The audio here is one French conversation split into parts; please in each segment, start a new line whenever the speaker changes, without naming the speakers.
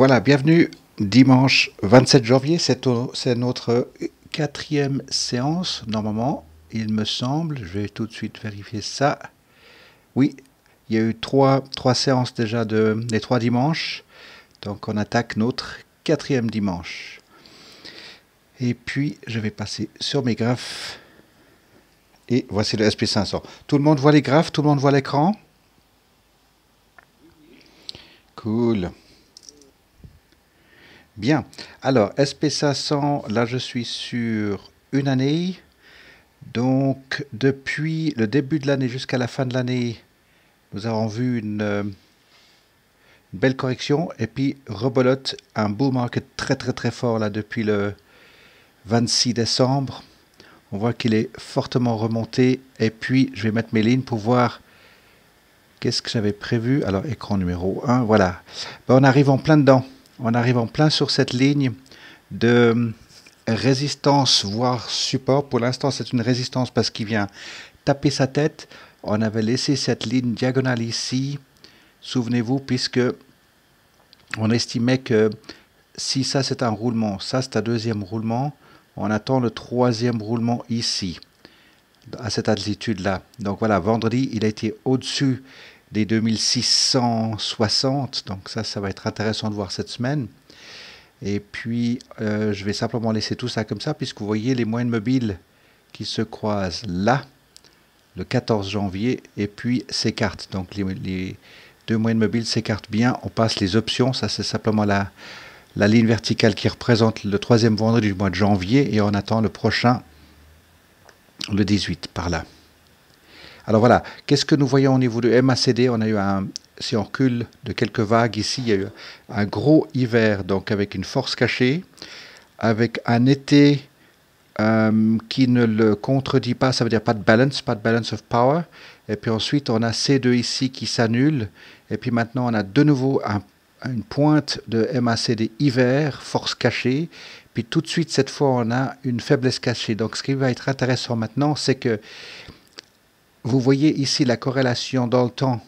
Voilà, bienvenue dimanche 27 janvier, c'est notre quatrième séance normalement, il me semble, je vais tout de suite vérifier ça. Oui, il y a eu trois, trois séances déjà de, les trois dimanches, donc on attaque notre quatrième dimanche. Et puis je vais passer sur mes graphes. Et voici le SP500. Tout le monde voit les graphes, tout le monde voit l'écran Cool. Bien. Alors, SP500, là, je suis sur une année. Donc, depuis le début de l'année jusqu'à la fin de l'année, nous avons vu une, euh, belle correction. Et puis, rebolote, un beau market très, très, très fort, là, depuis le 26 décembre. On voit qu'il est fortement remonté. Et puis, je vais mettre mes lignes pour voir qu'est-ce que j'avais prévu. Alors, écran numéro 1, voilà. Ben, on arrive en plein dedans on arrive en plein sur cette ligne de résistance, voire support. Pour l'instant, c'est une résistance parce qu'il vient taper sa tête. On avait laissé cette ligne diagonale ici, souvenez-vous, puisque on estimait que si ça c'est un roulement, ça c'est un deuxième roulement, on attend le troisième roulement ici, à cette altitude-là. Donc voilà, vendredi, il a été au-dessus des 2660. Donc ça, ça va être intéressant de voir cette semaine. Et puis, euh, je vais simplement laisser tout ça comme ça, puisque vous voyez les moyennes mobiles qui se croisent là, le 14 janvier, et puis s'écartent. Donc les, les, deux moyennes mobiles s'écartent bien. On passe les options, ça c'est simplement la, la ligne verticale qui représente le troisième vendredi du mois de janvier, et on attend le prochain, le 18, par là. Alors voilà, qu'est-ce que nous voyons au niveau du MACD On a eu un, si on recule de quelques vagues ici, il y a eu un gros hiver, donc avec une force cachée, avec un été euh, qui ne le contredit pas, ça veut dire pas de balance, pas de balance of power. Et puis ensuite, on a C2 ici qui s'annule. Et puis maintenant, on a de nouveau une pointe de MACD hiver, force cachée. Puis tout de suite, cette fois, on a une faiblesse cachée. Donc ce qui va être intéressant maintenant, c'est que vous voyez ici la corrélation dans le temps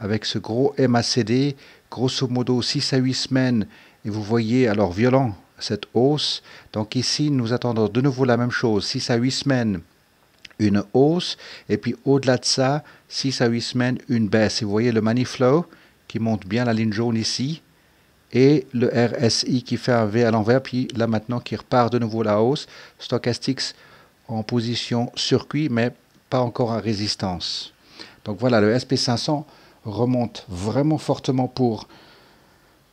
avec ce gros MACD, grosso modo 6 à 8 semaines, et vous voyez alors violent cette hausse. Donc ici, nous attendons de nouveau la même chose, 6 à 8 semaines, une hausse, et puis au-delà de ça, 6 à 8 semaines, une baisse. Et vous voyez le money flow qui monte bien la ligne jaune ici, et le RSI qui fait un V à l'envers, puis là maintenant qui repart de nouveau la hausse. Stochastics en position circuit, mais pas encore à résistance. Donc voilà, le SP500 remonte vraiment fortement pour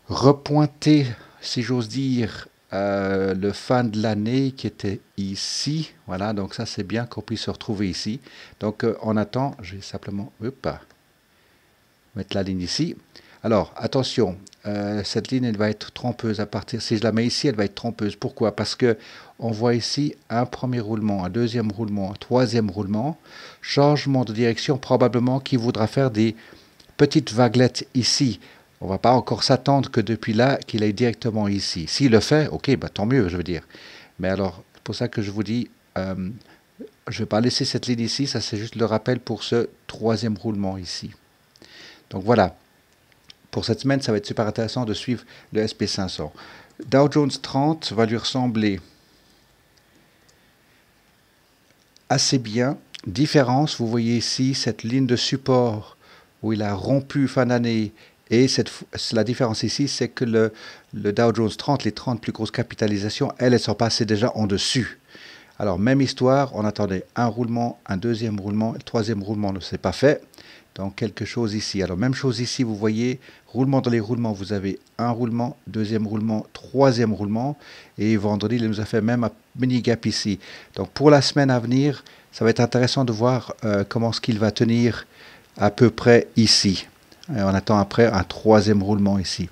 repointer, si j'ose dire, euh, le fin de l'année qui était ici. Voilà, donc ça c'est bien qu'on puisse se retrouver ici. Donc en euh, on attend, j'ai simplement, pas mettre la ligne ici. Alors attention, euh, cette ligne, elle va être trompeuse à partir. Si je la mets ici, elle va être trompeuse. Pourquoi Parce que on voit ici un premier roulement, un deuxième roulement, un troisième roulement, changement de direction probablement qui voudra faire des petites vaguelettes ici. On ne va pas encore s'attendre que depuis là qu'il aille directement ici. S'il le fait, ok, bah, tant mieux, je veux dire. Mais alors, c'est pour ça que je vous dis, euh, je ne vais pas laisser cette ligne ici, ça c'est juste le rappel pour ce troisième roulement ici. Donc voilà. Pour cette semaine, ça va être super intéressant de suivre le SP500. Dow Jones 30 va lui ressembler assez bien. Différence, vous voyez ici cette ligne de support où il a rompu fin d'année. Et la différence ici, c'est que le, Dow Jones 30, les 30 plus grosses capitalisations, elles, elles sont passées déjà en dessus. Alors, même histoire, on attendait un roulement, un deuxième roulement, le troisième roulement ne s'est pas fait. Donc, quelque chose ici. Alors même chose ici, vous voyez, roulement dans les roulements, vous avez un roulement, deuxième roulement, troisième roulement. Et vendredi, il nous a fait même un mini gap ici. Donc pour la semaine à venir, ça va être intéressant de voir euh, comment ce qu'il va tenir à peu près ici. Et on attend après un troisième roulement ici.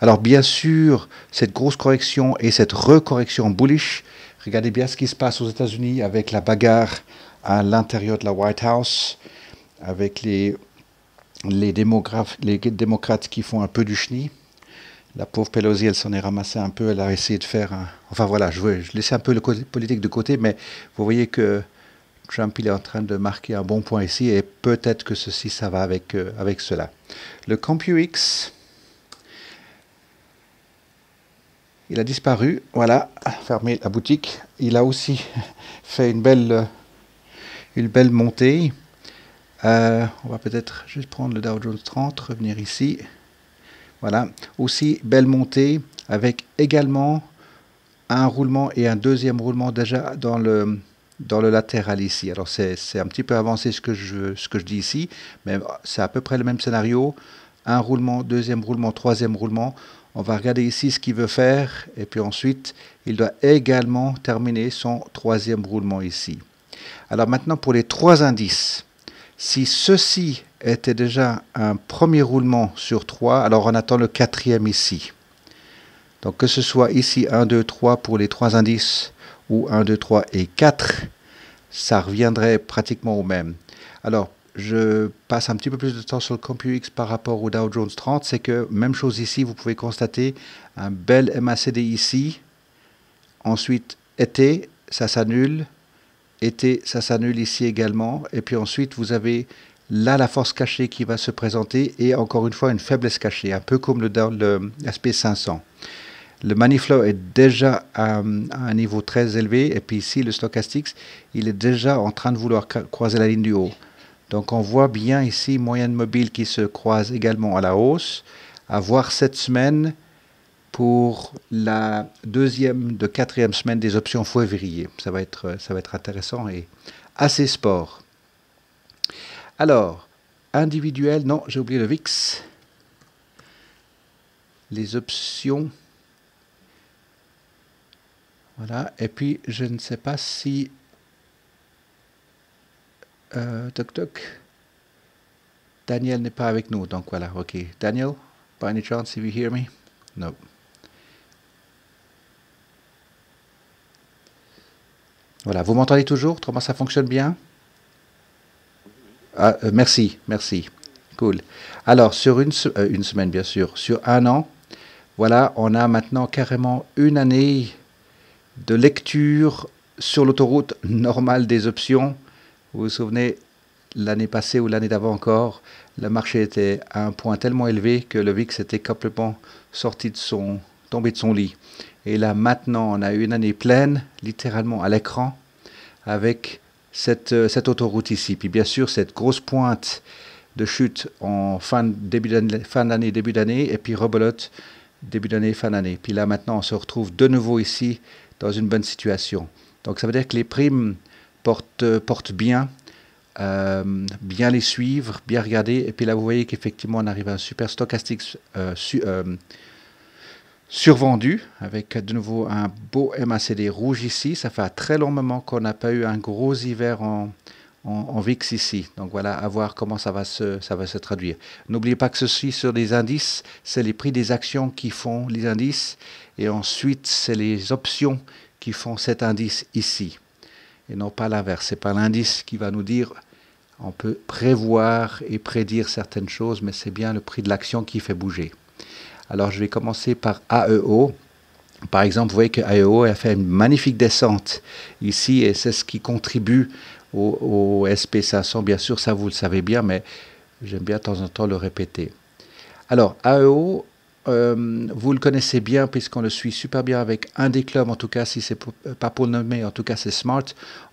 Alors bien sûr, cette grosse correction et cette recorrection bullish, regardez bien ce qui se passe aux États-Unis avec la bagarre à l'intérieur de la White House, avec les les, démographes, les démocrates qui font un peu du chenille. La pauvre Pelosi, elle s'en est ramassée un peu, elle a essayé de faire un... Enfin voilà, je, veux, je laissais un peu le côté politique de côté, mais vous voyez que Trump, il est en train de marquer un bon point ici, et peut-être que ceci, ça va avec, euh, avec cela. Le CompuX, il a disparu, voilà, fermé la boutique. Il a aussi fait une belle, une belle montée. Euh, on va peut-être juste prendre le Dow Jones 30, revenir ici. Voilà, aussi belle montée avec également un roulement et un deuxième roulement déjà dans le, dans le latéral ici. Alors c'est un petit peu avancé ce que, je, ce que je dis ici, mais c'est à peu près le même scénario. Un roulement, deuxième roulement, troisième roulement. On va regarder ici ce qu'il veut faire et puis ensuite il doit également terminer son troisième roulement ici. Alors maintenant pour les trois indices. Si ceci était déjà un premier roulement sur 3, alors on attend le quatrième ici. Donc que ce soit ici 1, 2, 3 pour les trois indices ou 1, 2, 3 et 4, ça reviendrait pratiquement au même. Alors je passe un petit peu plus de temps sur le CompuX par rapport au Dow Jones 30, c'est que même chose ici, vous pouvez constater un bel MACD ici, ensuite été, ça s'annule, ça s'annule ici également. Et puis ensuite, vous avez là la force cachée qui va se présenter et encore une fois une faiblesse cachée, un peu comme le sp 500. Le Maniflow est déjà à, un niveau très élevé et puis ici le stochastics il est déjà en train de vouloir croiser la ligne du haut. Donc on voit bien ici moyenne mobile qui se croise également à la hausse. À voir cette semaine, pour la deuxième de quatrième semaine des options février. Ça va être, ça va être intéressant et assez sport. Alors, individuel, non, j'ai oublié le VIX. Les options. Voilà, et puis je ne sais pas si... Euh, toc toc. Daniel n'est pas avec nous, donc voilà, ok. Daniel, by any chance, if you hear me? No. Voilà, vous m'entendez toujours Comment ça fonctionne bien ah, euh, Merci, merci. Cool. Alors, sur une, euh, une, semaine, bien sûr, sur un an, voilà, on a maintenant carrément une année de lecture sur l'autoroute normale des options. Vous vous souvenez, l'année passée ou l'année d'avant encore, le marché était à un point tellement élevé que le VIX était complètement sorti de son, tombé de son lit. Et là, maintenant, on a eu une année pleine, littéralement à l'écran, avec cette, euh, cette autoroute ici. Puis bien sûr, cette grosse pointe de chute en fin d'année, début d'année, et puis rebolote, début d'année, fin d'année. Puis là, maintenant, on se retrouve de nouveau ici, dans une bonne situation. Donc ça veut dire que les primes portent, euh, portent bien, euh, bien les suivre, bien regarder. Et puis là, vous voyez qu'effectivement, on arrive à un super stochastique survendu avec de nouveau un beau MACD rouge ici. Ça fait très long moment qu'on n'a pas eu un gros hiver en, en, VIX ici. Donc voilà, à voir comment ça va se, ça va se traduire. N'oubliez pas que ceci sur les indices, c'est les prix des actions qui font les indices et ensuite c'est les options qui font cet indice ici. Et non pas l'inverse. C'est pas l'indice qui va nous dire on peut prévoir et prédire certaines choses, mais c'est bien le prix de l'action qui fait bouger. Alors je vais commencer par AEO. Par exemple, vous voyez que AEO a fait une magnifique descente ici et c'est ce qui contribue au, SP500. Bien sûr, ça vous le savez bien, mais j'aime bien de temps en temps le répéter. Alors, AEO, euh, vous le connaissez bien puisqu'on le suit super bien avec un des clubs, en tout cas, si c'est euh, pas pour nommer, en tout cas c'est Smart.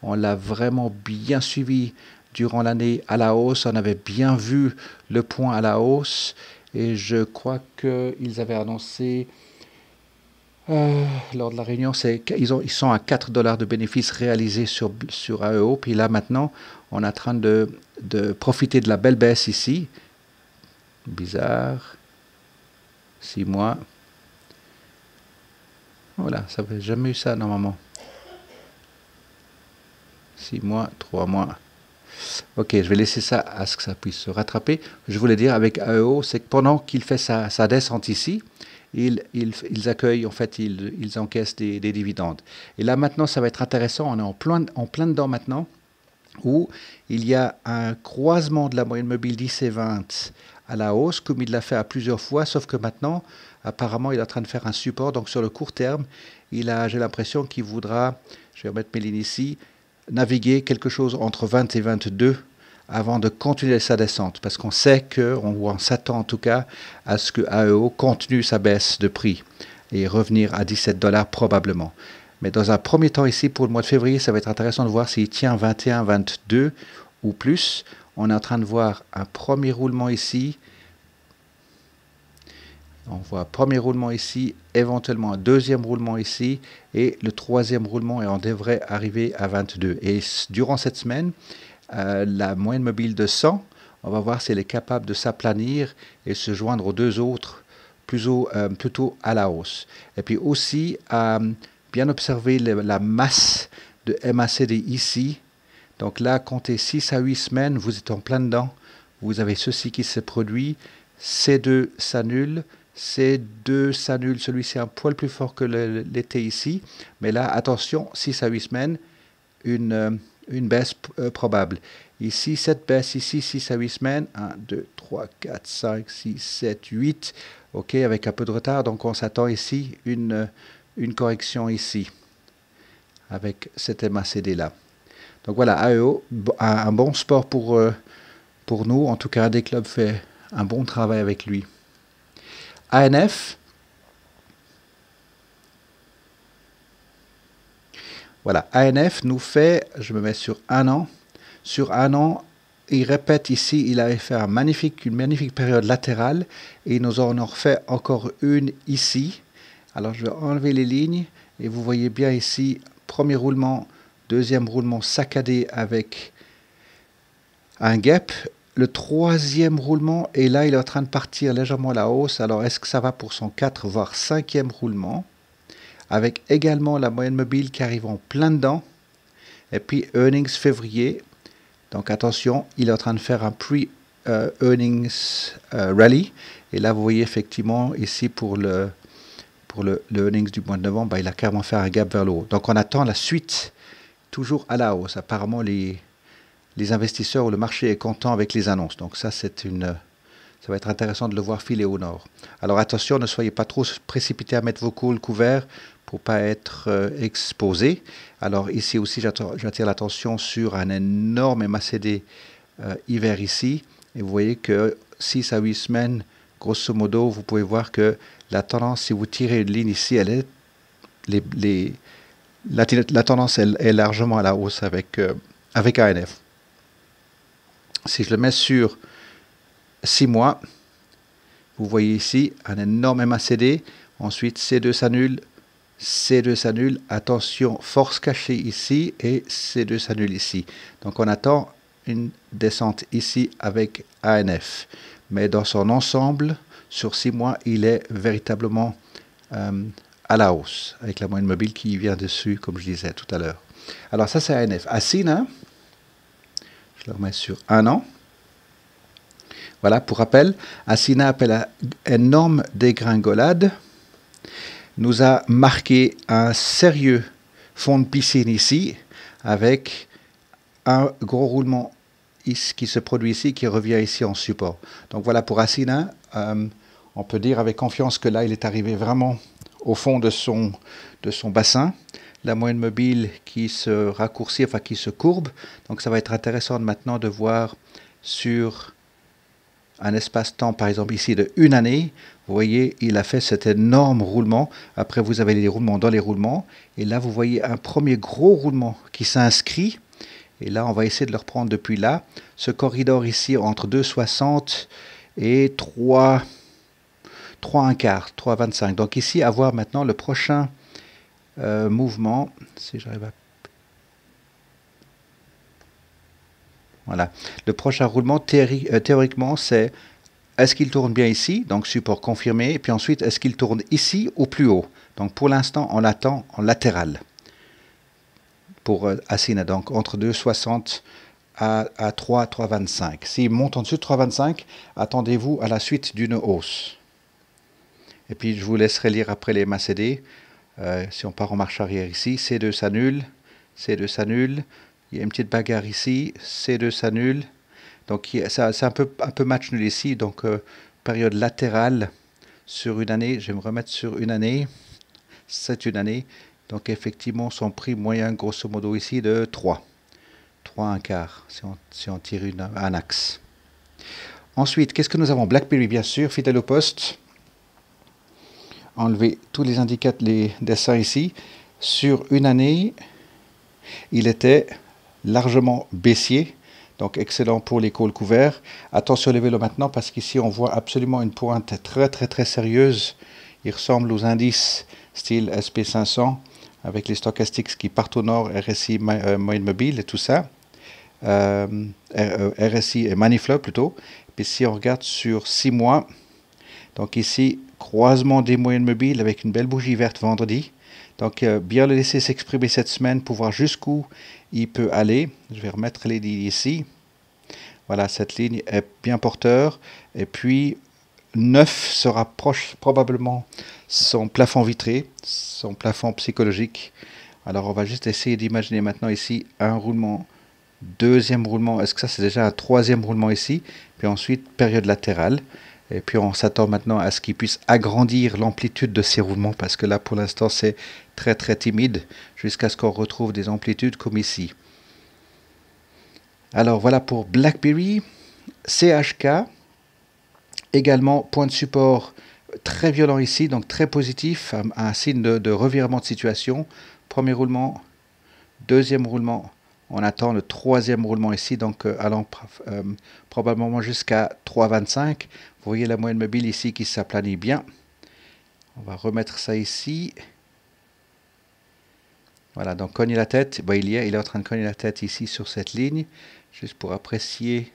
On l'a vraiment bien suivi durant l'année à la hausse. On avait bien vu le point à la hausse et je crois qu'ils avaient annoncé euh, lors de la réunion, c'est qu'ils ils sont à 4 dollars de bénéfices réalisés sur, sur AEO. Puis là, maintenant, on est en train de, de profiter de la belle baisse ici. Bizarre. 6 mois. Voilà, ça n'avait jamais eu ça normalement. 6 mois, 3 mois. Ok, je vais laisser ça à ce que ça puisse se rattraper. Je voulais dire avec AEO, c'est que pendant qu'il fait sa, descente ici, ils, ils, ils, accueillent, en fait, ils, ils encaissent des, dividendes. Et là, maintenant, ça va être intéressant. On est en plein, en plein dedans maintenant, où il y a un croisement de la moyenne mobile 10 et 20 à la hausse, comme il l'a fait à plusieurs fois, sauf que maintenant, apparemment, il est en train de faire un support. Donc, sur le court terme, il j'ai l'impression qu'il voudra, je vais remettre mes ici, naviguer quelque chose entre 20 et 22 avant de continuer sa descente, parce qu'on sait que, on s'attend en tout cas, à ce que AEO continue sa baisse de prix et revenir à 17 dollars probablement. Mais dans un premier temps ici, pour le mois de février, ça va être intéressant de voir s'il tient 21, 22 ou plus. On est en train de voir un premier roulement ici on voit un premier roulement ici, éventuellement un deuxième roulement ici, et le troisième roulement, et on devrait arriver à 22. Et durant cette semaine, euh, la moyenne mobile de 100, on va voir si elle est capable de s'aplanir et se joindre aux deux autres plutôt, euh, plutôt à la hausse. Et puis aussi, bien observer la masse de MACD ici. Donc là, comptez 6 à 8 semaines, vous êtes en plein dedans. Vous avez ceci qui se produit, C2 s'annule, ces deux s'annulent. Celui-ci un poil plus fort que l'été ici. Mais là, attention, 6 à 8 semaines, une, euh, baisse euh, probable. Ici, cette baisse, ici, 6 à 8 semaines. 1, 2, 3, 4, 5, 6, 7, 8. OK, avec un peu de retard. Donc, on s'attend ici une, euh, correction ici avec cet MACD là. Donc voilà, AEO, un bon sport pour, pour nous. En tout cas, AD clubs fait un bon travail avec lui. ANF. Voilà, ANF nous fait, je me mets sur un an, sur un an, il répète ici, il avait fait un magnifique, une magnifique période latérale et il nous en a refait encore une ici. Alors je vais enlever les lignes et vous voyez bien ici, premier roulement, deuxième roulement saccadé avec un gap le troisième roulement, et là il est en train de partir légèrement à la hausse. Alors est-ce que ça va pour son 4 voire 5e roulement Avec également la moyenne mobile qui arrive en plein dedans. Et puis earnings février. Donc attention, il est en train de faire un pre-earnings euh, euh, rally. Et là vous voyez effectivement ici pour le, pour le, earnings du mois de novembre, bah, il a carrément fait un gap vers le haut. Donc on attend la suite, toujours à la hausse. Apparemment les les investisseurs ou le marché est content avec les annonces. Donc ça, c'est une, ça va être intéressant de le voir filer au nord. Alors attention, ne soyez pas trop précipités à mettre vos coules couverts pour pas être euh, exposés. exposé. Alors ici aussi, j'attire l'attention sur un énorme MACD euh, hiver ici. Et vous voyez que 6 à 8 semaines, grosso modo, vous pouvez voir que la tendance, si vous tirez une ligne ici, elle est, les, la, tendance elle est, largement à la hausse avec, euh, avec ANF. Si je le mets sur 6 mois, vous voyez ici un énorme MACD. Ensuite, C2 s'annule, C2 s'annule. Attention, force cachée ici et C2 s'annule ici. Donc on attend une descente ici avec ANF. Mais dans son ensemble, sur 6 mois, il est véritablement euh, à la hausse, avec la moyenne mobile qui vient dessus, comme je disais tout à l'heure. Alors ça, c'est ANF. hein sur un an. Voilà, pour rappel, Assina, appelle à énorme dégringolade, nous a marqué un sérieux fond de piscine ici, avec un gros roulement qui se produit ici, qui revient ici en support. Donc voilà, pour Assina, euh, on peut dire avec confiance que là, il est arrivé vraiment au fond de son, de son bassin la moyenne mobile qui se raccourcit, enfin qui se courbe. Donc ça va être intéressant maintenant de voir sur un espace-temps, par exemple ici de une année, vous voyez, il a fait cet énorme roulement. Après, vous avez les roulements dans les roulements. Et là, vous voyez un premier gros roulement qui s'inscrit. Et là, on va essayer de le reprendre depuis là. Ce corridor ici entre 2,60 et 3, 3 1 quart, 3,25. Donc ici, à voir maintenant le prochain euh, mouvement, si j'arrive à... Voilà. Le prochain roulement, euh, théoriquement, c'est est-ce qu'il tourne bien ici, donc support confirmé, et puis ensuite, est-ce qu'il tourne ici ou plus haut Donc pour l'instant, on l'attend en latéral pour euh, Asina, donc entre 2,60 à, à 3, 3,25. S'il monte en dessous de 3,25, attendez-vous à la suite d'une hausse. Et puis je vous laisserai lire après les MACD euh, si on part en marche arrière ici, C2 s'annule, C2 s'annule. Il y a une petite bagarre ici, C2 s'annule. Donc c'est un peu, un peu match nul ici. Donc euh, période latérale sur une année. Je vais me remettre sur une année. C'est une année. Donc effectivement, son prix moyen, grosso modo ici, de 3. 3 quart, si on, tire un axe. Ensuite, qu'est-ce que nous avons Blackberry, bien sûr, fidèle au poste enlever tous les indicateurs, les dessins ici. Sur une année, il était largement baissier, donc excellent pour les calls couverts. Attention les vélos maintenant parce qu'ici on voit absolument une pointe très très très sérieuse. Il ressemble aux indices style SP500 avec les stochastiques qui partent au nord, RSI, euh, moyenne mobile et tout ça. Euh, RSI euh, et Maniflow plutôt. Puis si on regarde sur six mois, donc ici croisement des moyennes mobiles avec une belle bougie verte vendredi. Donc, euh, bien le laisser s'exprimer cette semaine pour voir jusqu'où il peut aller. Je vais remettre les lignes ici. Voilà, cette ligne est bien porteur. Et puis, 9 se rapproche probablement son plafond vitré, son plafond psychologique. Alors, on va juste essayer d'imaginer maintenant ici un roulement, deuxième roulement. Est-ce que ça, c'est déjà un troisième roulement ici Puis ensuite, période latérale. Et puis on s'attend maintenant à ce qu'il puisse agrandir l'amplitude de ses roulements parce que là pour l'instant c'est très très timide jusqu'à ce qu'on retrouve des amplitudes comme ici. Alors voilà pour BlackBerry, CHK, également point de support très violent ici, donc très positif, un, signe de revirement de situation. Premier roulement, deuxième roulement, on attend le troisième roulement ici, donc euh, allant euh, probablement jusqu'à 3,25. Vous voyez la moyenne mobile ici qui s'aplanit bien. On va remettre ça ici. Voilà, donc cogner la tête. Bah, il, il est en train de cogner la tête ici sur cette ligne, juste pour apprécier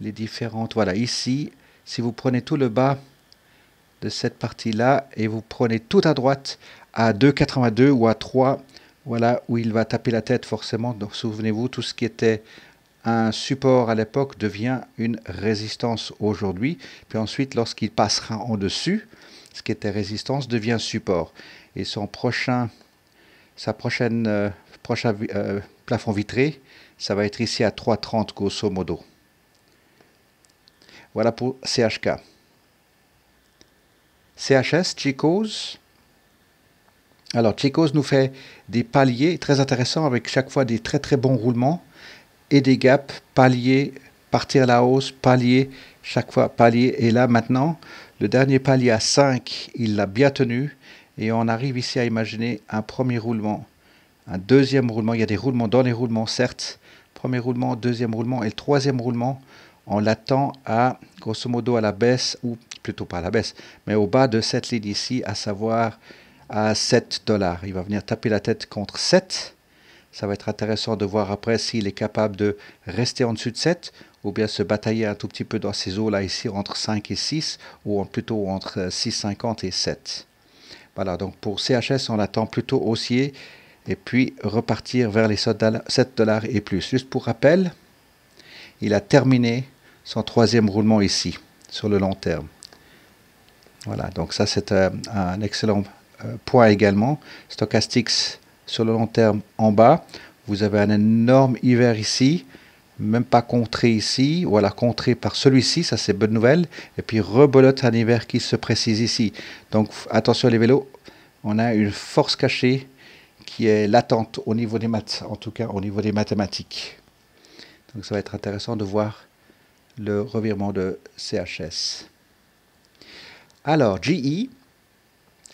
les différentes. Voilà, ici, si vous prenez tout le bas de cette partie-là et vous prenez tout à droite à 2,82 ou à 3, voilà où il va taper la tête forcément. Donc souvenez-vous, tout ce qui était un support à l'époque devient une résistance aujourd'hui. Puis ensuite, lorsqu'il passera en dessus, ce qui était résistance devient support. Et son prochain, sa prochaine euh, prochain euh, plafond vitré, ça va être ici à 3,30 grosso modo. Voilà pour CHK. CHS, Chicos, alors, Tchekos nous fait des paliers très intéressants avec chaque fois des très très bons roulements et des gaps, paliers, partir à la hausse, palier, chaque fois palier. Et là, maintenant, le dernier palier à 5, il l'a bien tenu et on arrive ici à imaginer un premier roulement, un deuxième roulement. Il y a des roulements dans les roulements, certes. Premier roulement, deuxième roulement et le troisième roulement, on l'attend à, grosso modo, à la baisse, ou plutôt pas à la baisse, mais au bas de cette ligne ici, à savoir à 7 dollars. Il va venir taper la tête contre 7. Ça va être intéressant de voir après s'il est capable de rester en dessous de 7 ou bien se batailler un tout petit peu dans ces eaux-là ici entre 5 et 6 ou plutôt entre 6,50 et 7. Voilà, donc pour CHS, on attend plutôt haussier et puis repartir vers les 7 dollars et plus. Juste pour rappel, il a terminé son troisième roulement ici, sur le long terme. Voilà, donc ça c'est euh, un excellent euh, poids également. Stochastics sur le long terme en bas. Vous avez un énorme hiver ici, même pas contré ici, voilà, contré par celui-ci, ça c'est bonne nouvelle. Et puis rebolote un hiver qui se précise ici. Donc attention les vélos, on a une force cachée qui est latente au niveau des maths, en tout cas au niveau des mathématiques. Donc ça va être intéressant de voir le revirement de CHS. Alors, GE,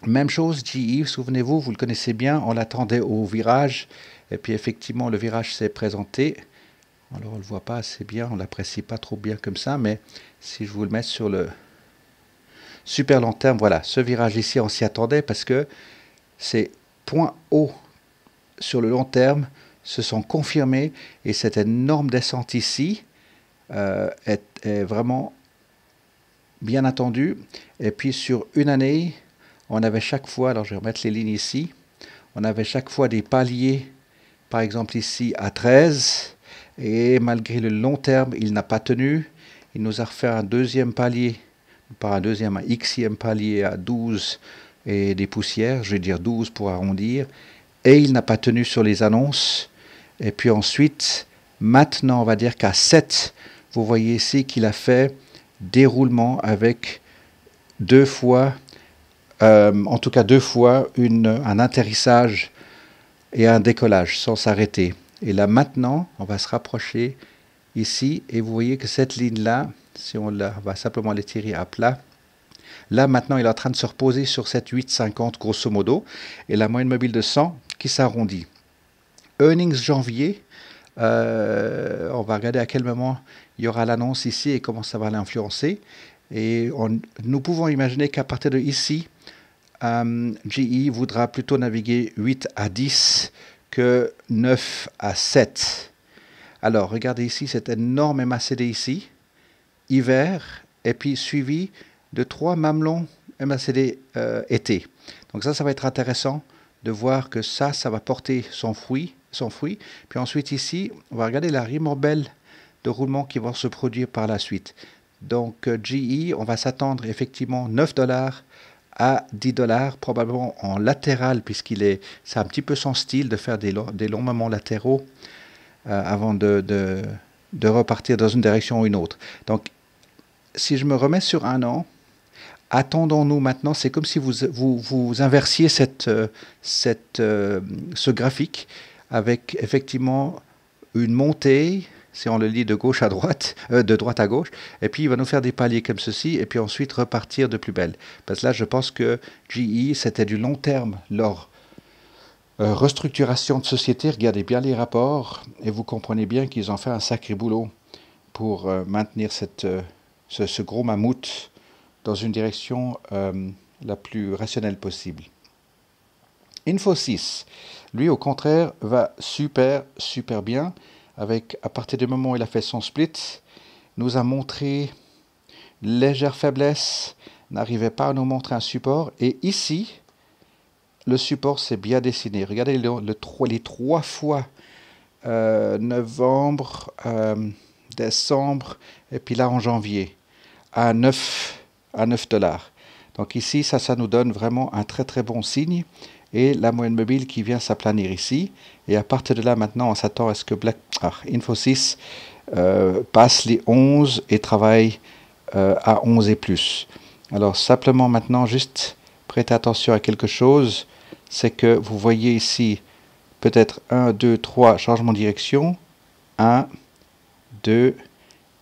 même chose, J-Yves, souvenez-vous, vous le connaissez bien, on l'attendait au virage, et puis effectivement, le virage s'est présenté. Alors, on ne le voit pas assez bien, on ne l'apprécie pas trop bien comme ça, mais si je vous le mets sur le super long terme, voilà, ce virage ici, on s'y attendait parce que ces points hauts sur le long terme se sont confirmés et cette énorme descente ici euh, est vraiment bien attendue. Et puis, sur une année, on avait chaque fois, alors je vais remettre les lignes ici, on avait chaque fois des paliers, par exemple ici à 13, et malgré le long terme, il n'a pas tenu. Il nous a refait un deuxième palier, par un deuxième, un xème palier à 12 et des poussières, je vais dire 12 pour arrondir, et il n'a pas tenu sur les annonces. Et puis ensuite, maintenant, on va dire qu'à 7, vous voyez ici qu'il a fait déroulement avec deux fois euh, en tout cas deux fois, un atterrissage et un décollage sans s'arrêter. Et là maintenant, on va se rapprocher ici et vous voyez que cette ligne-là, si on, la, va simplement l'étirer à plat, là maintenant il est en train de se reposer sur cette 8,50 grosso modo et la moyenne mobile de 100 qui s'arrondit. Earnings janvier, euh, on va regarder à quel moment il y aura l'annonce ici et comment ça va l'influencer. Et nous pouvons imaginer qu'à partir de ici, euh, GE voudra plutôt naviguer 8 à 10 que 9 à 7. Alors, regardez ici cet énorme MACD ici, hiver, et puis suivi de trois mamelons MACD euh, été. Donc ça, ça va être intéressant de voir que ça, ça va porter son fruit. Son fruit. Puis ensuite ici, on va regarder la rimorbelle de roulement qui va se produire par la suite. Donc euh, GE, on va s'attendre effectivement 9 dollars à 10 dollars, probablement en latéral, puisqu'il est, c'est un petit peu son style de faire des, longs, des longs moments latéraux euh, avant de, de, de, repartir dans une direction ou une autre. Donc, si je me remets sur un an, attendons-nous maintenant, c'est comme si vous, vous, vous inversiez cette, euh, cette, euh, ce graphique avec effectivement une montée si on le lit de gauche à droite, euh, de droite à gauche, et puis il va nous faire des paliers comme ceci, et puis ensuite repartir de plus belle. Parce que là, je pense que GE, c'était du long terme, leur euh, restructuration de société. Regardez bien les rapports, et vous comprenez bien qu'ils ont fait un sacré boulot pour euh, maintenir cette, ce, gros mammouth dans une direction la plus rationnelle possible. Info 6, lui au contraire, va super, super bien avec, à partir du moment où il a fait son split, nous a montré une légère faiblesse, n'arrivait pas à nous montrer un support. Et ici, le support s'est bien dessiné. Regardez le, les trois fois euh, novembre, euh, décembre, et puis là en janvier, à 9, à 9 dollars. Donc ici, ça, ça nous donne vraiment un très très bon signe et la moyenne mobile qui vient s'aplanir ici. Et à partir de là, maintenant, on s'attend à ce que Black... Ah, Infosys euh, passe les 11 et travaille euh, à 11 et plus. Alors simplement maintenant, juste prêtez attention à quelque chose, c'est que vous voyez ici peut-être 1, 2, 3, changement de direction, 1, 2,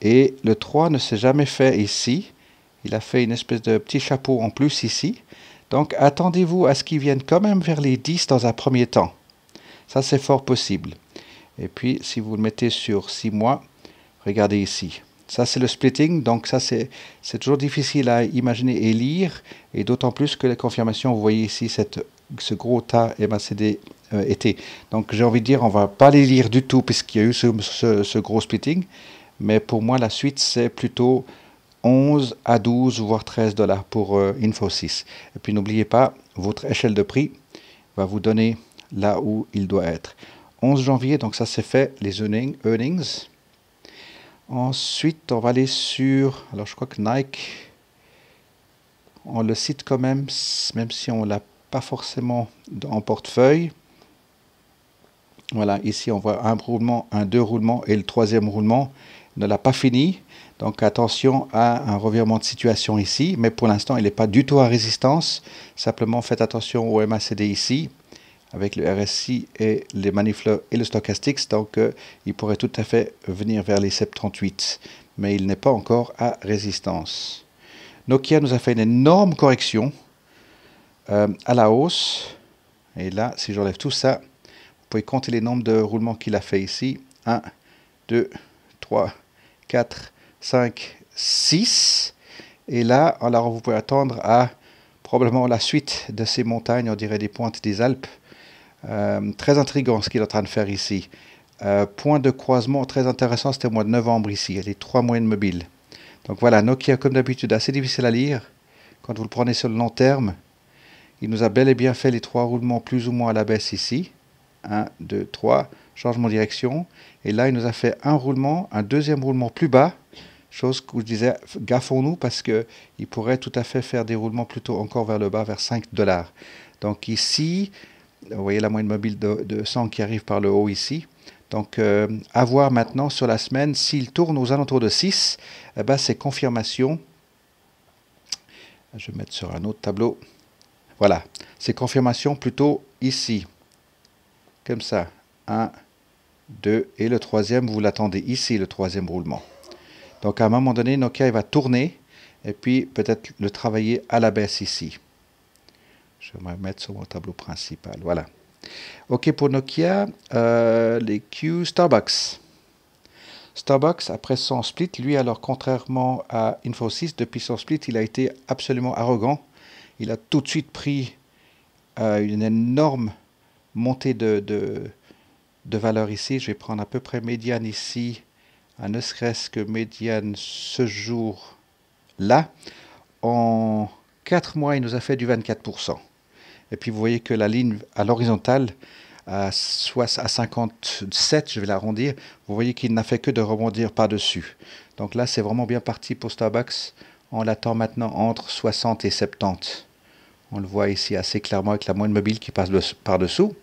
et le 3 ne s'est jamais fait ici. Il a fait une espèce de petit chapeau en plus ici. Donc attendez-vous à ce qu'ils viennent quand même vers les 10 dans un premier temps. Ça, c'est fort possible. Et puis, si vous le mettez sur 6 mois, regardez ici. Ça, c'est le splitting, donc ça, c'est toujours difficile à imaginer et lire, et d'autant plus que les confirmations, vous voyez ici cette, ce gros tas MACD euh, était. été. Donc, j'ai envie de dire, on ne va pas les lire du tout, puisqu'il y a eu ce, gros splitting, mais pour moi, la suite, c'est plutôt 11 à 12, voire 13 dollars pour euh, Infosys. Et puis n'oubliez pas, votre échelle de prix va vous donner là où il doit être. 11 janvier, donc ça c'est fait, les earnings. Ensuite, on va aller sur, alors je crois que Nike, on le cite quand même, même si on ne l'a pas forcément en portefeuille. Voilà, ici on voit un roulement, un deux roulements et le troisième roulement ne l'a pas fini. Donc attention à un revirement de situation ici, mais pour l'instant il n'est pas du tout à résistance. Simplement faites attention au MACD ici, avec le RSI et les manifleurs et le stochastique, donc euh, il pourrait tout à fait venir vers les 7.38. mais il n'est pas encore à résistance. Nokia nous a fait une énorme correction euh, à la hausse. Et là, si j'enlève tout ça, vous pouvez compter les nombres de roulements qu'il a fait ici. 1, 2, 3, 4, 5, 6. Et là, alors vous pouvez attendre à probablement la suite de ces montagnes, on dirait des pointes des Alpes. Euh, très intriguant ce qu'il est en train de faire ici. Euh, point de croisement très intéressant, c'était au mois de novembre ici, les trois moyennes mobiles. Donc voilà, Nokia comme d'habitude, assez difficile à lire. Quand vous le prenez sur le long terme, il nous a bel et bien fait les trois roulements plus ou moins à la baisse ici. 1, 2, 3 changement de direction. Et là, il nous a fait un roulement, un deuxième roulement plus bas, chose que je disais, gaffons-nous parce qu'il pourrait tout à fait faire des roulements plutôt encore vers le bas, vers 5 dollars. Donc ici, vous voyez la moyenne mobile de, 100 qui arrive par le haut ici. Donc, euh, à voir maintenant sur la semaine, s'il tourne aux alentours de 6, eh ben, c'est confirmation. Je vais mettre sur un autre tableau. Voilà, c'est confirmation plutôt ici. Comme ça. 1, 2, et le troisième, vous l'attendez ici, le troisième roulement. Donc à un moment donné, Nokia il va tourner et puis peut-être le travailler à la baisse ici. Je vais me mettre sur mon tableau principal, voilà. OK pour Nokia, euh, les Q Starbucks. Starbucks, après son split, lui, alors contrairement à Infosys, depuis son split, il a été absolument arrogant. Il a tout de suite pris euh, une énorme montée de, de, de valeur ici. Je vais prendre à peu près médiane ici, à ne serait-ce que médiane ce jour-là. En 4 mois, il nous a fait du 24%. Et puis vous voyez que la ligne à l'horizontale, à, à 57, je vais l'arrondir, vous voyez qu'il n'a fait que de rebondir par-dessus. Donc là, c'est vraiment bien parti pour Starbucks. On l'attend maintenant entre 60 et 70. On le voit ici assez clairement avec la moyenne mobile qui passe par-dessous.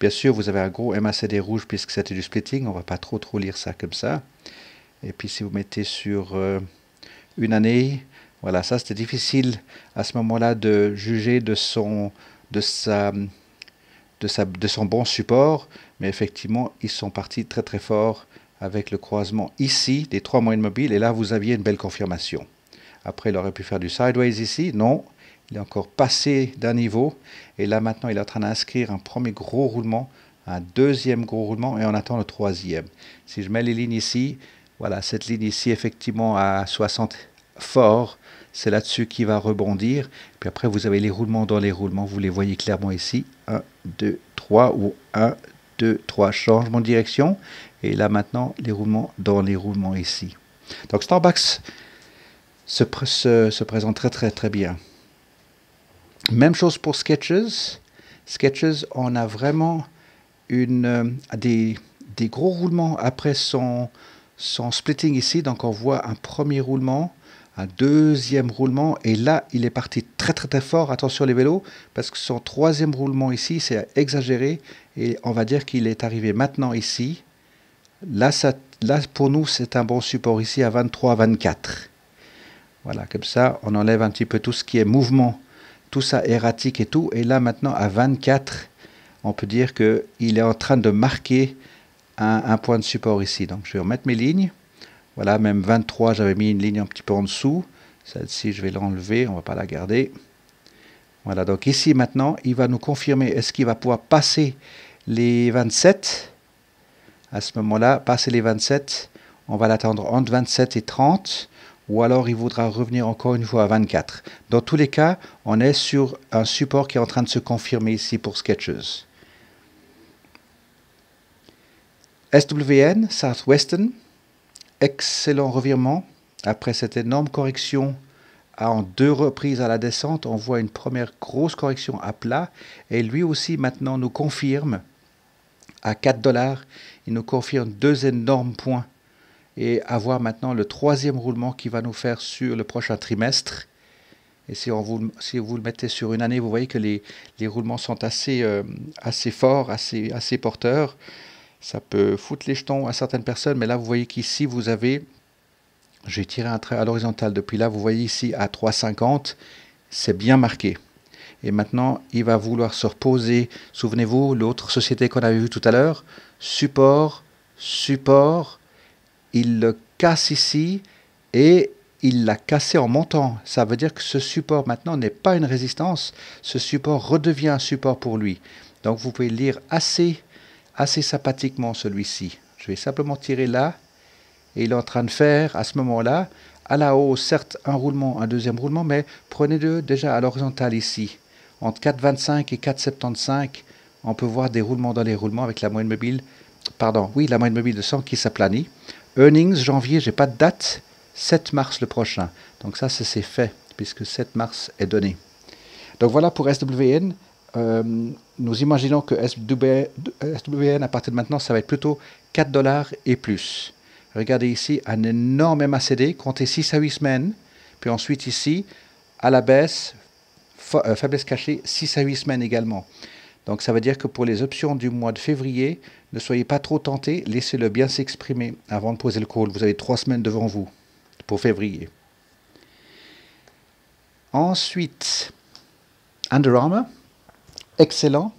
Bien sûr, vous avez un gros MACD rouge puisque c'était du splitting. On ne va pas trop trop lire ça comme ça. Et puis si vous mettez sur euh, une année, voilà, ça c'était difficile à ce moment-là de juger de son, de, sa, de, de son bon support. Mais effectivement, ils sont partis très très fort avec le croisement ici des trois moyennes mobiles. Et là, vous aviez une belle confirmation. Après, il aurait pu faire du sideways ici. Non, il est encore passé d'un niveau. Et là maintenant, il est en train d'inscrire un premier gros roulement, un deuxième gros roulement, et on attend le troisième. Si je mets les lignes ici, voilà, cette ligne ici, effectivement, à 60 fort, c'est là-dessus qu'il va rebondir. Puis après, vous avez les roulements dans les roulements, vous les voyez clairement ici. 1, 2, 3 ou 1, 2, 3, changement de direction. Et là maintenant, les roulements dans les roulements ici. Donc Starbucks se présente très très très bien. Même chose pour Sketches. Sketches, on a vraiment une, euh, des, des, gros roulements après son, son splitting ici. Donc on voit un premier roulement, un deuxième roulement. Et là, il est parti très très très fort. Attention les vélos, parce que son troisième roulement ici, c'est exagéré. Et on va dire qu'il est arrivé maintenant ici. Là, là pour nous, c'est un bon support ici à 23, 24. Voilà, comme ça, on enlève un petit peu tout ce qui est mouvement ça erratique et tout. Et là maintenant, à 24, on peut dire il est en train de marquer un, point de support ici. Donc je vais remettre mes lignes. Voilà, même 23, j'avais mis une ligne un petit peu en dessous. Celle-ci, je vais l'enlever, on va pas la garder. Voilà, donc ici maintenant, il va nous confirmer est-ce qu'il va pouvoir passer les 27. À ce moment-là, passer les 27, on va l'attendre entre 27 et 30 ou alors il voudra revenir encore une fois à 24. Dans tous les cas, on est sur un support qui est en train de se confirmer ici pour Sketches. SWN, Southwestern, excellent revirement. Après cette énorme correction en deux reprises à la descente, on voit une première grosse correction à plat. Et lui aussi maintenant nous confirme à 4 dollars, il nous confirme deux énormes points et avoir maintenant le troisième roulement qui va nous faire sur le prochain trimestre. Et si, on vous, si vous le mettez sur une année, vous voyez que les, les roulements sont assez, euh, assez forts, assez, assez porteurs. Ça peut foutre les jetons à certaines personnes, mais là, vous voyez qu'ici, vous avez, j'ai tiré un trait à l'horizontale depuis là, vous voyez ici à 3,50, c'est bien marqué. Et maintenant, il va vouloir se reposer. Souvenez-vous, l'autre société qu'on avait vue tout à l'heure, support, support, il le casse ici et il l'a cassé en montant. Ça veut dire que ce support maintenant n'est pas une résistance, ce support redevient un support pour lui. Donc vous pouvez lire assez, sympathiquement celui-ci. Je vais simplement tirer là, et il est en train de faire à ce moment-là, à la hausse, certes un roulement, un deuxième roulement, mais prenez-le déjà à l'horizontale ici. Entre 4,25 et 4,75, on peut voir des roulements dans les roulements avec la moyenne mobile, pardon, oui, la moyenne mobile de 100 qui s'aplanit. Earnings, janvier, j'ai pas de date. 7 mars le prochain. Donc ça, c'est fait, puisque 7 mars est donné. Donc voilà pour SWN. Euh, nous imaginons que SWN, à partir de maintenant, ça va être plutôt 4 dollars et plus. Regardez ici, un énorme MACD, comptez 6 à 8 semaines. Puis ensuite ici, à la baisse, euh, faiblesse cachée, 6 à 8 semaines également. Donc ça veut dire que pour les options du mois de février, ne soyez pas trop tentés, laissez-le bien s'exprimer avant de poser le call. Vous avez trois semaines devant vous pour février. Ensuite, Under Armour, excellent.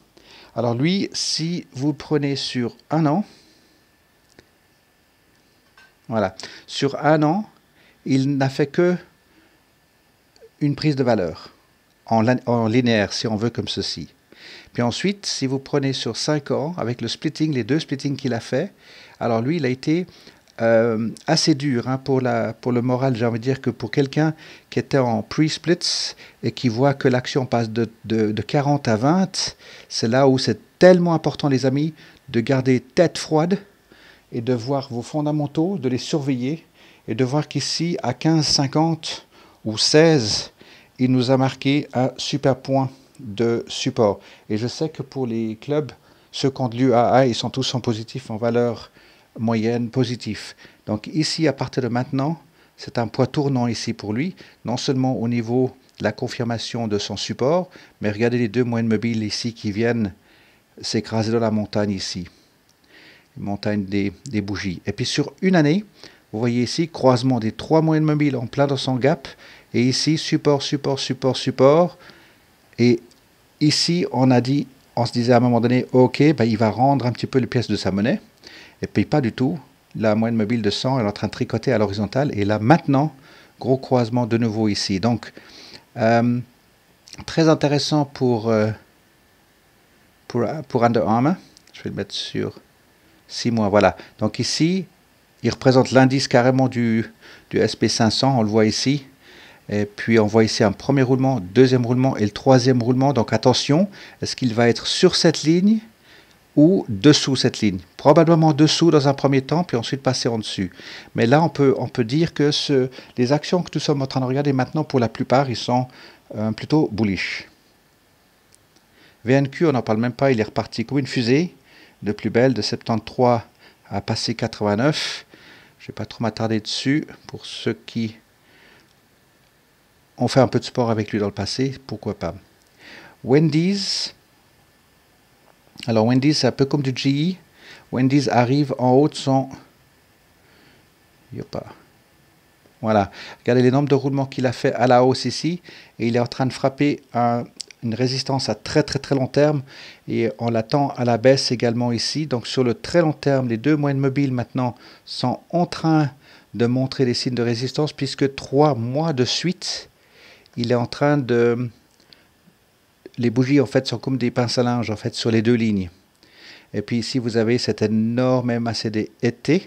Alors lui, si vous prenez sur un an, voilà, sur un an, il n'a fait que une prise de valeur en, en linéaire, si on veut, comme ceci. Puis ensuite, si vous prenez sur 5 ans, avec le splitting, les deux splittings qu'il a fait, alors lui, il a été euh, assez dur hein, pour, la, pour le moral, j'ai envie de dire que pour quelqu'un qui était en pre-splits et qui voit que l'action passe de, de, de 40 à 20, c'est là où c'est tellement important, les amis, de garder tête froide et de voir vos fondamentaux, de les surveiller et de voir qu'ici, à 15, 50 ou 16, il nous a marqué un super point de support. Et je sais que pour les clubs, ceux qui ont de l'UAA, ils sont tous en positif, en valeur moyenne positif. Donc ici, à partir de maintenant, c'est un poids tournant ici pour lui, non seulement au niveau de la confirmation de son support, mais regardez les deux moyennes mobiles ici qui viennent s'écraser dans la montagne ici, montagne des, des bougies. Et puis sur une année, vous voyez ici, croisement des trois moyennes mobiles en plein dans son gap, et ici, support, support, support, support, et Ici, on a dit, on se disait à un moment donné, OK, ben, il va rendre un petit peu les pièces de sa monnaie. Et puis pas du tout. La moyenne mobile de 100, est en train de tricoter à l'horizontale. Et là, maintenant, gros croisement de nouveau ici. Donc, euh, très intéressant pour, euh, pour, pour Under Armour. Je vais le mettre sur 6 mois. Voilà. Donc ici, il représente l'indice carrément du, du SP500. On le voit ici. Et puis on voit ici un premier roulement, deuxième roulement et le troisième roulement. Donc attention, est-ce qu'il va être sur cette ligne ou dessous cette ligne Probablement dessous dans un premier temps, puis ensuite passer en dessus. Mais là, on peut, on peut dire que les actions que nous sommes en train de regarder maintenant, pour la plupart, ils sont euh, plutôt bullish. VNQ, on n'en parle même pas, il est reparti comme une fusée, de plus belle, de 73 à passer 89. Je ne vais pas trop m'attarder dessus. Pour ceux qui on fait un peu de sport avec lui dans le passé, pourquoi pas. Wendy's, alors Wendy's c'est un peu comme du GE, Wendy's arrive en haut de son... pas. Voilà, regardez les nombres de roulements qu'il a fait à la hausse ici, et il est en train de frapper une résistance à très très très long terme et on l'attend à la baisse également ici. Donc sur le très long terme, les deux moyennes mobiles maintenant sont en train de montrer des signes de résistance puisque trois mois de suite, il est en train de... Les bougies, en fait, sont comme des pinces à linge, en fait, sur les deux lignes. Et puis ici, vous avez cet énorme MACD été. E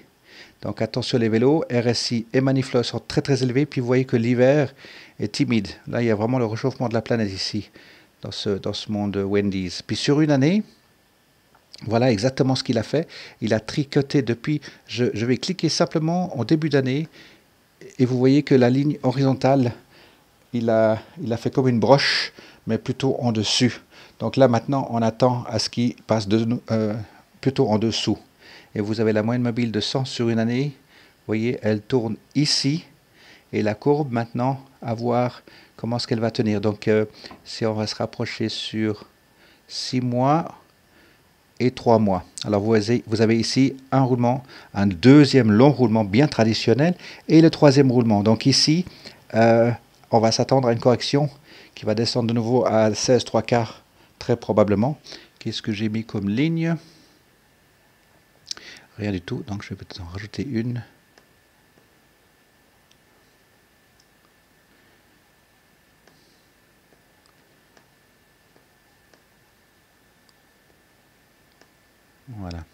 Donc attention les vélos, RSI et Maniflow sont très très élevés. Puis vous voyez que l'hiver est timide. Là, il y a vraiment le réchauffement de la planète ici, dans ce, dans ce monde Wendy's. Puis sur une année, voilà exactement ce qu'il a fait. Il a tricoté depuis, je vais cliquer simplement en début d'année, et vous voyez que la ligne horizontale il a, il a fait comme une broche, mais plutôt en dessus. Donc là maintenant, on attend à ce qu'il passe de, euh, plutôt en dessous. Et vous avez la moyenne mobile de 100 sur une année. Vous voyez, elle tourne ici. Et la courbe maintenant, à voir comment ce qu'elle va tenir. Donc euh, si on va se rapprocher sur 6 mois et 3 mois. Alors vous avez, vous avez ici un roulement, un deuxième long roulement bien traditionnel et le troisième roulement. Donc ici, euh, on va s'attendre à une correction qui va descendre de nouveau à 16 3 quarts très probablement. Qu'est-ce que j'ai mis comme ligne Rien du tout, donc je vais peut-être en rajouter une. Voilà.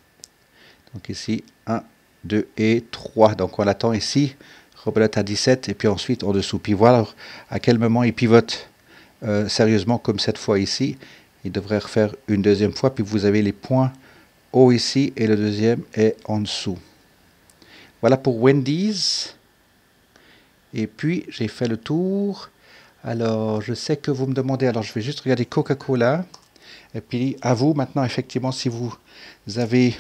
Donc ici, 1, 2 et 3. Donc on attend ici Rebelote à 17, et puis ensuite en dessous. Puis voir à quel moment il pivote euh, sérieusement, comme cette fois ici. Il devrait refaire une deuxième fois, puis vous avez les points haut ici, et le deuxième est en dessous. Voilà pour Wendy's. Et puis, j'ai fait le tour. Alors, je sais que vous me demandez, alors je vais juste regarder Coca-Cola. Et puis, à vous maintenant, effectivement, si vous avez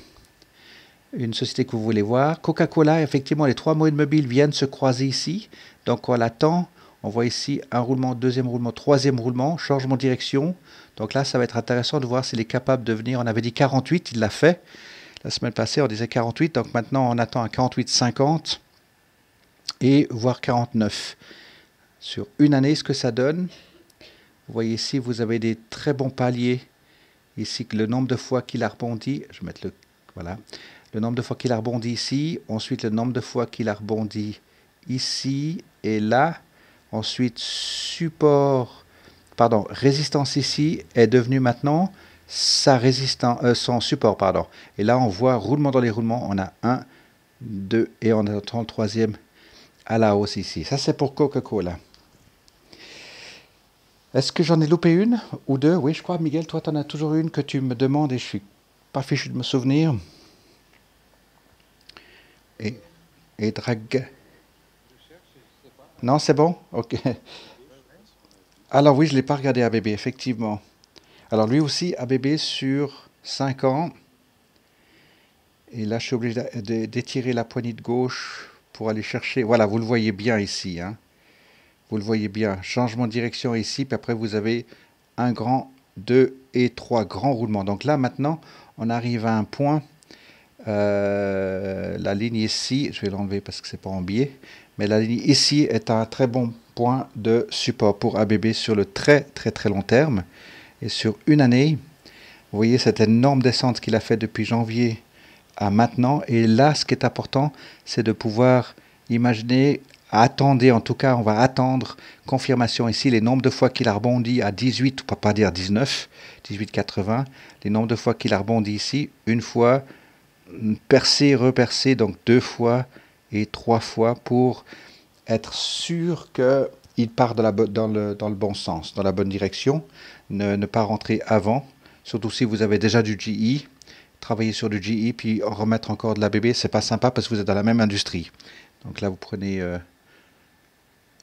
une société que vous voulez voir. Coca-Cola, effectivement, les trois moyens mobiles viennent se croiser ici. Donc on l'attend. On voit ici un roulement, deuxième roulement, troisième roulement, changement de direction. Donc là, ça va être intéressant de voir s'il est capable de venir. On avait dit 48, il l'a fait. La semaine passée, on disait 48. Donc maintenant, on attend à 48,50 et voire 49. Sur une année, ce que ça donne. Vous voyez ici, vous avez des très bons paliers. Ici, le nombre de fois qu'il a rebondi. Je vais mettre le... Voilà le nombre de fois qu'il a rebondi ici, ensuite le nombre de fois qu'il a rebondi ici et là, ensuite support, pardon, résistance ici est devenu maintenant sa résistance, euh, son support, pardon. Et là, on voit roulement dans les roulements, on a 1, 2 et on attend le troisième à la hausse ici. Ça, c'est pour Coca-Cola. Est-ce que j'en ai loupé une ou deux Oui, je crois, Miguel, toi, tu en as toujours une que tu me demandes et je suis pas fichu de me souvenir. Et, et drague. Non, c'est bon Ok. Alors oui, je ne l'ai pas regardé à bébé, effectivement. Alors lui aussi, à bébé, sur 5 ans. Et là, je suis obligé d'étirer la poignée de gauche pour aller chercher. Voilà, vous le voyez bien ici. Hein. Vous le voyez bien. Changement de direction ici, puis après vous avez un grand, deux et trois grands roulements. Donc là, maintenant, on arrive à un point euh, la ligne ici, je vais l'enlever parce que c'est pas en biais, mais la ligne ici est un très bon point de support pour ABB sur le très très très long terme. Et sur une année, vous voyez cette énorme descente qu'il a fait depuis janvier à maintenant. Et là, ce qui est important, c'est de pouvoir imaginer, attendez en tout cas, on va attendre confirmation ici, les nombres de fois qu'il a rebondi à 18, ou pas dire 19, 18,80, les nombres de fois qu'il a rebondi ici, une fois, percer, repercer, donc deux fois et trois fois pour être sûr qu'il part dans, le, bon sens, dans la bonne direction. Ne, pas rentrer avant, surtout si vous avez déjà du GE, Travailler sur du GE, puis remettre encore de la BB, c'est pas sympa parce que vous êtes dans la même industrie. Donc là, vous prenez euh,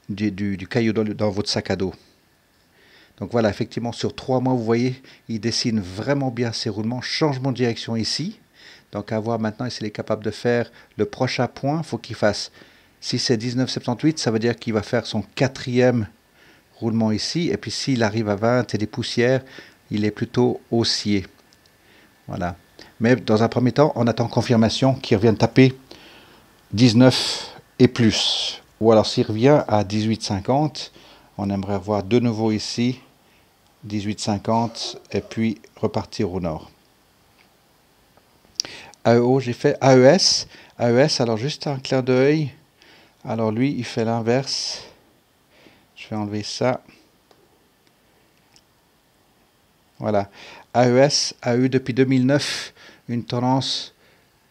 du, caillou dans, dans votre sac à dos. Donc voilà, effectivement, sur trois mois, vous voyez, il dessine vraiment bien ses roulements. Changement de direction ici. Donc à voir maintenant s'il est capable de faire le prochain point. il faut qu'il fasse. Si c'est 19,78, ça veut dire qu'il va faire son quatrième roulement ici. Et puis s'il arrive à 20 et des poussières, il est plutôt haussier. Voilà. Mais dans un premier temps, on attend confirmation qu'il revienne taper 19 et plus. Ou alors s'il revient à 18,50, on aimerait avoir de nouveau ici 18,50 et puis repartir au nord. AEO, j'ai fait AES. AES, alors juste un clin d'œil. Alors lui, il fait l'inverse. Je vais enlever ça. Voilà. AES a eu e depuis 2009 une tendance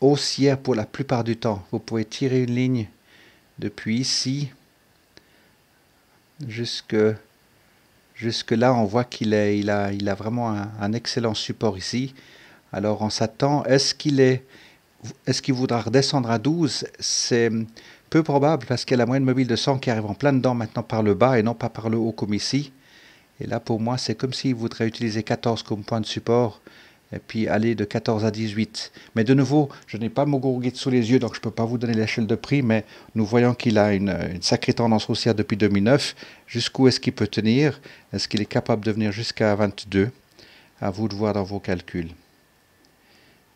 haussière pour la plupart du temps. Vous pouvez tirer une ligne depuis ici jusque, là. On voit qu'il il a, il a vraiment un excellent support ici. Alors on s'attend, est-ce qu'il est, est-ce qu'il voudra redescendre à 12 C'est peu probable parce qu'il y a la moyenne mobile de 100 qui arrive en plein dedans maintenant par le bas et non pas par le haut comme ici. Et là pour moi c'est comme s'il voudrait utiliser 14 comme point de support et puis aller de 14 à 18. Mais de nouveau, je n'ai pas mon guide sous les yeux, donc je ne peux pas vous donner l'échelle de prix, mais nous voyons qu'il a une, une, sacrée tendance haussière depuis 2009. Jusqu'où est-ce qu'il peut tenir Est-ce qu'il est capable de venir jusqu'à 22 À vous de voir dans vos calculs.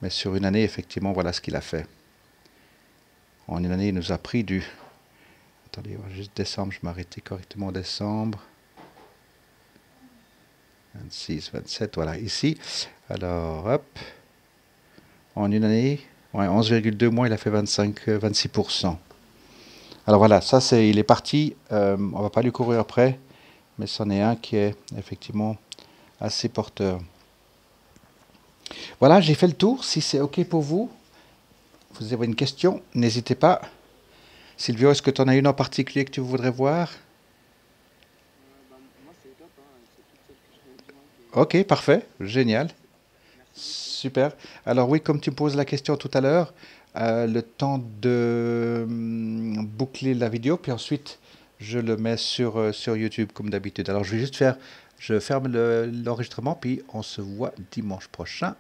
Mais sur une année, effectivement, voilà ce qu'il a fait. En une année, il nous a pris du... Attendez, juste décembre, je m'arrêtais correctement décembre. 26, 27, voilà, ici. Alors, hop. En une année, ouais, 11,2 mois, il a fait 25, 26%. Euh, Alors voilà, ça, c'est, il est parti. Euh, on ne va pas lui courir après, mais c'en est un qui est effectivement assez porteur. Voilà, j'ai fait le tour. Si c'est OK pour vous, vous avez une question, n'hésitez pas. Silvio, est-ce que tu en as une en particulier que tu voudrais voir Ok, parfait, génial. Super. Alors oui, comme tu me poses la question tout à l'heure, euh, le temps de hum, boucler la vidéo, puis ensuite je le mets sur, euh, sur YouTube comme d'habitude. Alors je vais juste faire je ferme l'enregistrement, puis on se voit dimanche prochain.